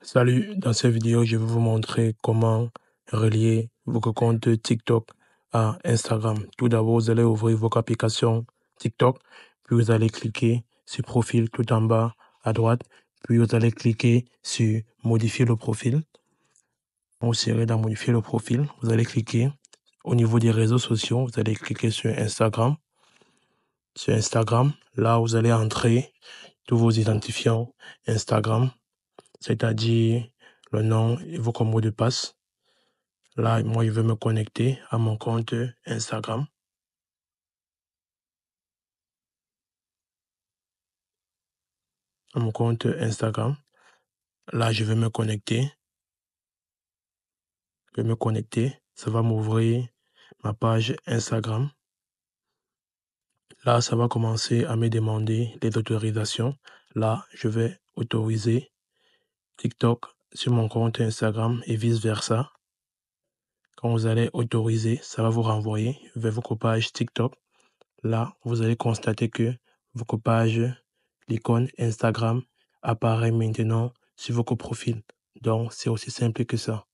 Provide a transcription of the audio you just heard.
Salut, dans cette vidéo, je vais vous montrer comment relier votre compte TikTok à Instagram. Tout d'abord, vous allez ouvrir votre application TikTok, puis vous allez cliquer sur Profil tout en bas à droite, puis vous allez cliquer sur Modifier le profil. Vous serez dans Modifier le profil, vous allez cliquer au niveau des réseaux sociaux, vous allez cliquer sur Instagram. Sur Instagram, là, vous allez entrer tous vos identifiants Instagram c'est-à-dire le nom et vos mots de passe. Là, moi, je veux me connecter à mon compte Instagram. À mon compte Instagram. Là, je vais me connecter. Je vais me connecter. Ça va m'ouvrir ma page Instagram. Là, ça va commencer à me demander les autorisations. Là, je vais autoriser TikTok sur mon compte Instagram et vice-versa. Quand vous allez autoriser, ça va vous renvoyer vers vos copages TikTok. Là, vous allez constater que vos copages, l'icône Instagram apparaît maintenant sur vos profil. Donc, c'est aussi simple que ça.